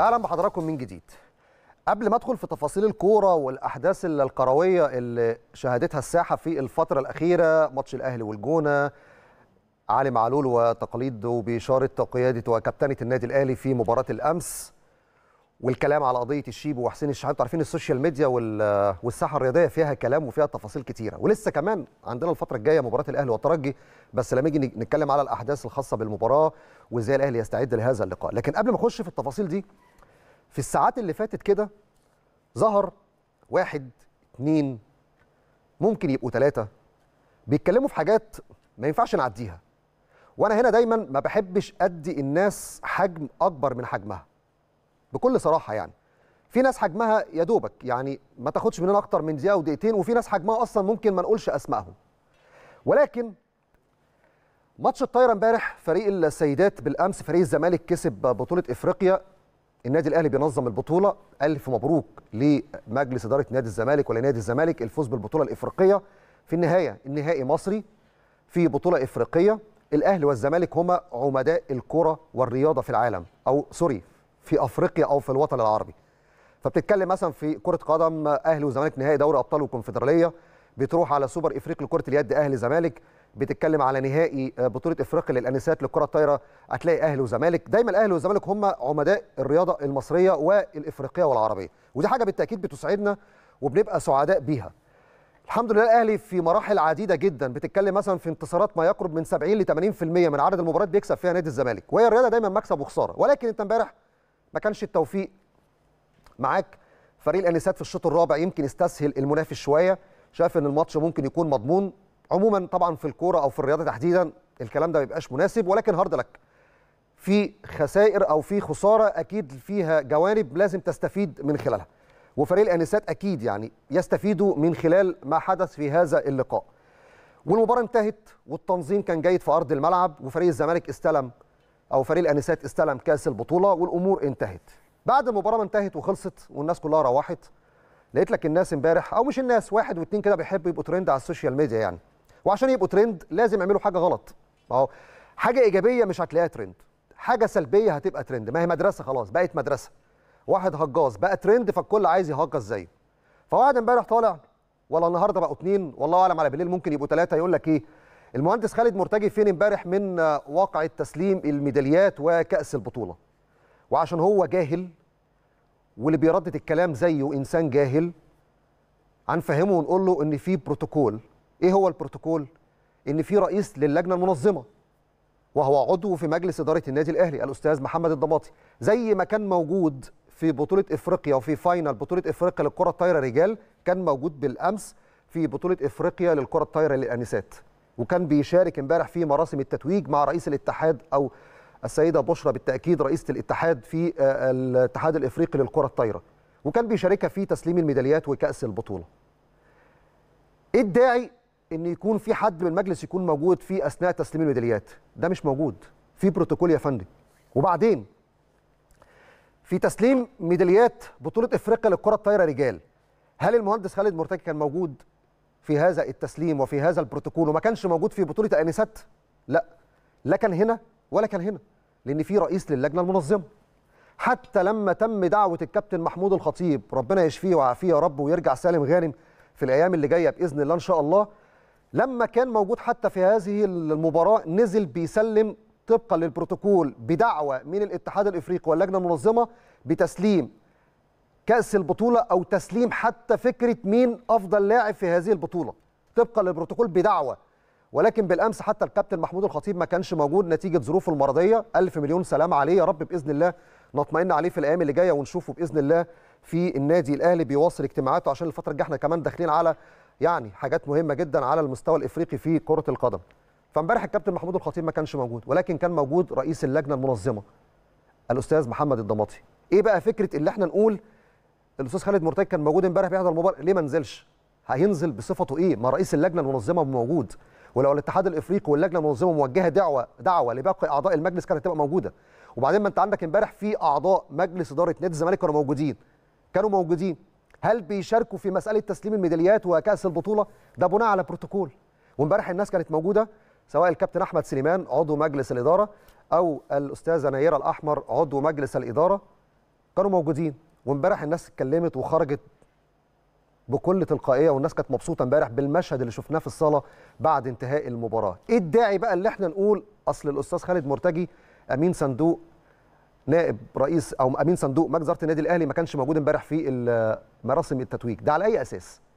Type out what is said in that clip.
اهلا بحضراتكم من جديد قبل ما ادخل في تفاصيل الكوره والاحداث الكرويه اللي شهدتها الساحه في الفتره الاخيره ماتش الاهلي والجونه علي معلول وتقليده باشاره قياده وكابتنه النادي الاهلي في مباراه الامس والكلام على قضيه الشيب وحسين الشحات انتوا عارفين السوشيال ميديا والساحه الرياضيه فيها كلام وفيها تفاصيل كتيره ولسه كمان عندنا الفتره الجايه مباراه الاهلي والترجي بس لما نيجي نتكلم على الاحداث الخاصه بالمباراه وازاي الاهلي يستعد لهذا اللقاء لكن قبل ما اخش في التفاصيل دي في الساعات اللي فاتت كده ظهر واحد اتنين ممكن يبقوا ثلاثه بيتكلموا في حاجات ما ينفعش نعديها وانا هنا دايما ما بحبش ادي الناس حجم اكبر من حجمها بكل صراحه يعني في ناس حجمها يا دوبك يعني ما تاخدش مننا اكتر من دقيقه ودقيقتين وفي ناس حجمها اصلا ممكن ما نقولش اسمائهم ولكن ماتش الطايره امبارح فريق السيدات بالامس فريق الزمالك كسب بطوله افريقيا النادي الاهلي بينظم البطوله الف مبروك لمجلس اداره نادي الزمالك ولنادي الزمالك الفوز بالبطوله الافريقيه في النهايه النهائي مصري في بطوله افريقيه الاهلي والزمالك هما عمداء الكره والرياضه في العالم او سوري في افريقيا او في الوطن العربي فبتتكلم مثلا في كره قدم اهلي وزمالك نهائي دوري ابطال والكونفدراليه بتروح على سوبر افريقي لكره اليد اهلي زمالك بتتكلم على نهائي آه، بطوله افريقيا للانسات للكره الطايره هتلاقي اهلي وزمالك دايما اهلي وزمالك هم عمداء الرياضه المصريه والافريقيه والعربيه ودي حاجه بالتاكيد بتسعدنا وبنبقى سعداء بيها الحمد لله الاهلي في مراحل عديده جدا بتتكلم مثلا في انتصارات ما يقرب من 70 ل 80% من عدد المباريات بيكسب فيها نادي الزمالك وهي الرياضه دايما مكسب وخساره ولكن انت امبارح ما كانش التوفيق معاك فريق الانسات في الشوط الرابع يمكن يستسهل المنافس شويه شاف ان الماتش ممكن يكون مضمون عموما طبعا في الكوره او في الرياضه تحديدا الكلام ده ما بيبقاش مناسب ولكن هارد لك في خسائر او في خساره اكيد فيها جوانب لازم تستفيد من خلالها وفريق الانسات اكيد يعني يستفيدوا من خلال ما حدث في هذا اللقاء والمباراه انتهت والتنظيم كان جيد في ارض الملعب وفريق الزمالك استلم او فريق الانسات استلم كاس البطوله والامور انتهت بعد المباراه ما انتهت وخلصت والناس كلها روحت لقيت لك الناس امبارح او مش الناس واحد واتنين كده بيحبوا يبقوا ترند على السوشيال ميديا يعني وعشان يبقوا ترند لازم يعملوا حاجه غلط اهو حاجه ايجابيه مش هتلاقيها ترند حاجه سلبيه هتبقى ترند ما هي مدرسه خلاص بقت مدرسه واحد هجاز بقى ترند فالكل عايز يهجز زيه فواحد امبارح طالع ولا النهارده بقوا اتنين والله اعلم على بالليل ممكن يبقوا ثلاثه يقول لك ايه المهندس خالد مرتجي فين امبارح من واقعة تسليم الميداليات وكأس البطولة وعشان هو جاهل واللي بيردد الكلام زيه إنسان جاهل هنفهمه ونقول له إن في بروتوكول إيه هو البروتوكول؟ إن في رئيس للجنة المنظمة وهو عضو في مجلس إدارة النادي الأهلي الأستاذ محمد الضباطي زي ما كان موجود في بطولة إفريقيا وفي فاينل بطولة إفريقيا للكرة الطايرة رجال كان موجود بالأمس في بطولة إفريقيا للكرة الطايرة للأنسات وكان بيشارك امبارح في مراسم التتويج مع رئيس الاتحاد او السيده بشرى بالتاكيد رئيسه الاتحاد في آه، الاتحاد الافريقي للكره الطايره وكان بيشاركها في تسليم الميداليات وكاس البطوله ايه الداعي ان يكون في حد من المجلس يكون موجود في اثناء تسليم الميداليات ده مش موجود في بروتوكول يا فندم وبعدين في تسليم ميداليات بطوله افريقيا للكره الطايره رجال هل المهندس خالد مرتكي كان موجود في هذا التسليم وفي هذا البروتوكول وما كانش موجود في بطوله انسات لا لا كان هنا ولا كان هنا لان في رئيس للجنه المنظمه حتى لما تم دعوه الكابتن محمود الخطيب ربنا يشفيه ويعافيه يا رب ويرجع سالم غانم في الايام اللي جايه باذن الله ان شاء الله لما كان موجود حتى في هذه المباراه نزل بيسلم طبقا للبروتوكول بدعوه من الاتحاد الافريقي واللجنه المنظمه بتسليم كأس البطولة أو تسليم حتى فكرة مين أفضل لاعب في هذه البطولة طبقا للبروتوكول بدعوة ولكن بالأمس حتى الكابتن محمود الخطيب ما كانش موجود نتيجة ظروفه المرضية ألف مليون سلام عليه يا رب بإذن الله نطمئن عليه في الأيام اللي جاية ونشوفه بإذن الله في النادي الأهلي بيواصل اجتماعاته عشان الفترة الجاية احنا كمان داخلين على يعني حاجات مهمة جدا على المستوى الإفريقي في كرة القدم فامبارح الكابتن محمود الخطيب ما كانش موجود ولكن كان موجود رئيس اللجنة المنظمة الأستاذ محمد الضماطي إيه بقى فكرة اللي احنا نقول الاستاذ خالد مرتج كان موجود امبارح بيحضر المباراه ليه ما نزلش؟ هينزل بصفته ايه؟ ما رئيس اللجنه المنظمه موجود ولو الاتحاد الافريقي واللجنه المنظمه موجهه دعوه دعوه لباقي اعضاء المجلس كانت هتبقى موجوده وبعدين ما انت عندك امبارح في اعضاء مجلس اداره نادي الزمالك كانوا موجودين كانوا موجودين هل بيشاركوا في مساله تسليم الميداليات وكاس البطوله ده بناء على بروتوكول وامبارح الناس كانت موجوده سواء الكابتن احمد سليمان عضو مجلس الاداره او الاستاذه نيره الاحمر عضو مجلس الاداره كانوا موجودين وامبارح الناس اتكلمت وخرجت بكل تلقائيه والناس كانت مبسوطه امبارح بالمشهد اللي شفناه في الصاله بعد انتهاء المباراه ايه الداعي بقى اللي احنا نقول اصل الاستاذ خالد مرتجي امين صندوق نائب رئيس او امين صندوق مجزره النادي الاهلي ما كانش موجود امبارح في مراسم التتويج ده على اي اساس